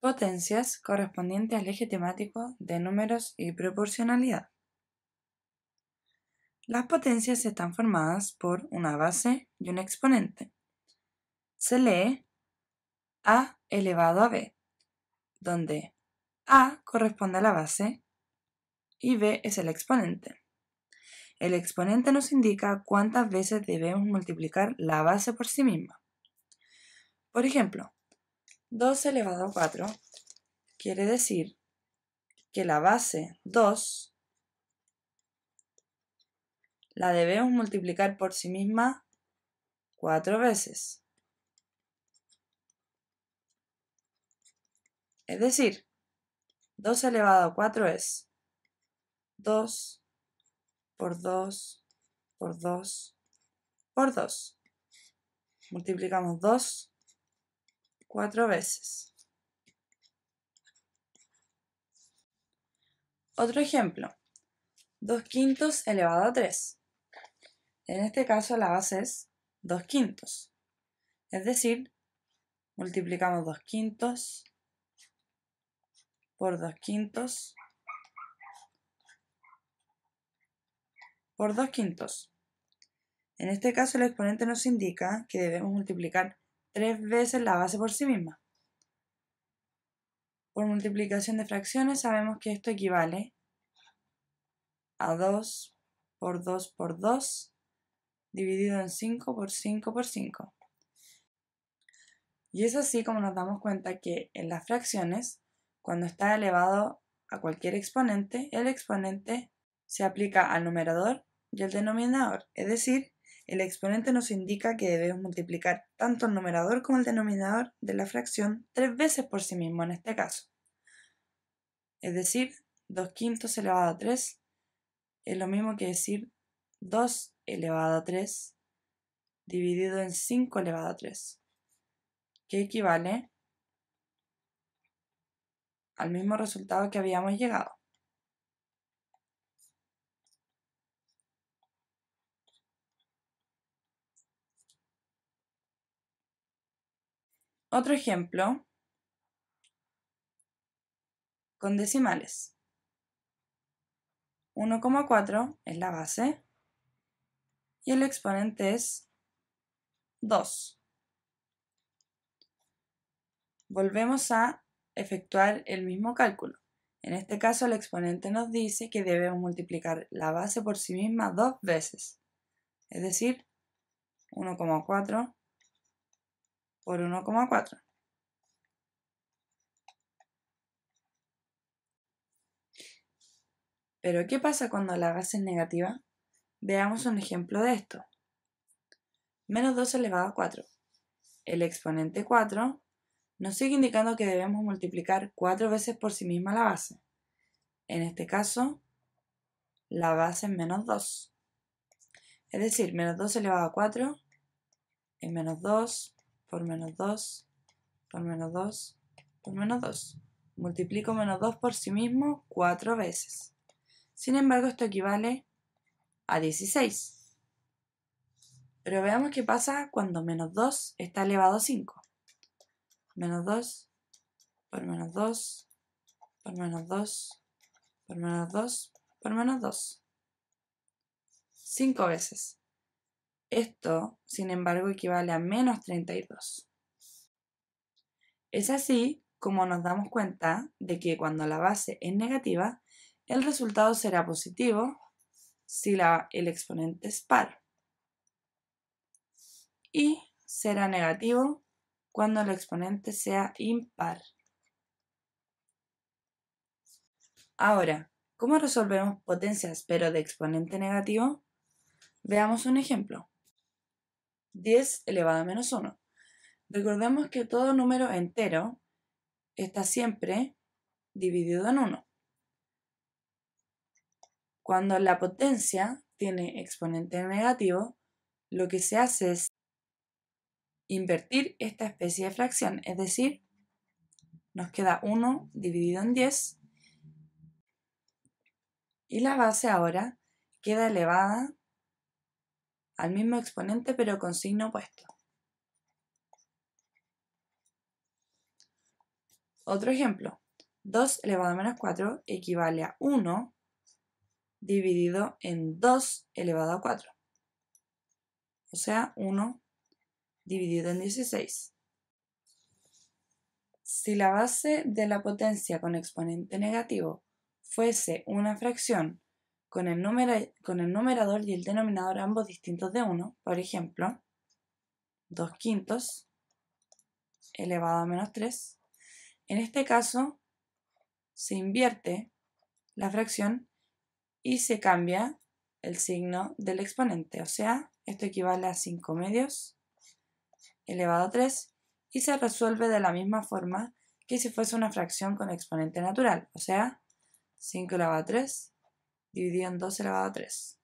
potencias correspondientes al eje temático de números y proporcionalidad. Las potencias están formadas por una base y un exponente. Se lee a elevado a b, donde a corresponde a la base y b es el exponente. El exponente nos indica cuántas veces debemos multiplicar la base por sí misma. Por ejemplo, 2 elevado a 4 quiere decir que la base 2 la debemos multiplicar por sí misma 4 veces. Es decir, 2 elevado a 4 es 2 por 2 por 2 por 2. Multiplicamos 2 cuatro veces. Otro ejemplo, 2 quintos elevado a 3. En este caso la base es 2 quintos. Es decir, multiplicamos 2 quintos por 2 quintos por 2 quintos. En este caso el exponente nos indica que debemos multiplicar tres veces la base por sí misma. Por multiplicación de fracciones sabemos que esto equivale a 2 por 2 por 2 dividido en 5 por 5 por 5. Y es así como nos damos cuenta que en las fracciones, cuando está elevado a cualquier exponente, el exponente se aplica al numerador y al denominador, es decir, el exponente nos indica que debemos multiplicar tanto el numerador como el denominador de la fracción tres veces por sí mismo en este caso. Es decir, 2 quintos elevado a 3 es lo mismo que decir 2 elevado a 3 dividido en 5 elevado a 3, que equivale al mismo resultado que habíamos llegado. Otro ejemplo con decimales. 1,4 es la base y el exponente es 2. Volvemos a efectuar el mismo cálculo. En este caso el exponente nos dice que debemos multiplicar la base por sí misma dos veces, es decir, 1,4 por 1,4. Pero ¿qué pasa cuando la base es negativa? Veamos un ejemplo de esto. Menos 2 elevado a 4. El exponente 4 nos sigue indicando que debemos multiplicar 4 veces por sí misma la base. En este caso, la base es menos 2. Es decir, menos 2 elevado a 4 es menos 2 por menos 2 por menos 2 por menos 2. Multiplico menos 2 por sí mismo 4 veces. Sin embargo, esto equivale a 16. Pero veamos qué pasa cuando menos 2 está elevado a 5. Menos 2 por menos 2 por menos 2 por menos 2 por menos 2. 5 veces. Esto, sin embargo, equivale a menos 32. Es así como nos damos cuenta de que cuando la base es negativa, el resultado será positivo si el exponente es par. Y será negativo cuando el exponente sea impar. Ahora, ¿cómo resolvemos potencias pero de exponente negativo? Veamos un ejemplo. 10 elevado a menos 1. Recordemos que todo número entero está siempre dividido en 1. Cuando la potencia tiene exponente negativo, lo que se hace es invertir esta especie de fracción, es decir, nos queda 1 dividido en 10 y la base ahora queda elevada al mismo exponente pero con signo opuesto. Otro ejemplo, 2 elevado a menos 4 equivale a 1 dividido en 2 elevado a 4. O sea, 1 dividido en 16. Si la base de la potencia con exponente negativo fuese una fracción con el, con el numerador y el denominador ambos distintos de 1, por ejemplo, 2 quintos elevado a menos 3, en este caso se invierte la fracción y se cambia el signo del exponente, o sea, esto equivale a 5 medios elevado a 3 y se resuelve de la misma forma que si fuese una fracción con exponente natural, o sea, 5 elevado a 3 dividido en 2 elevado a 3.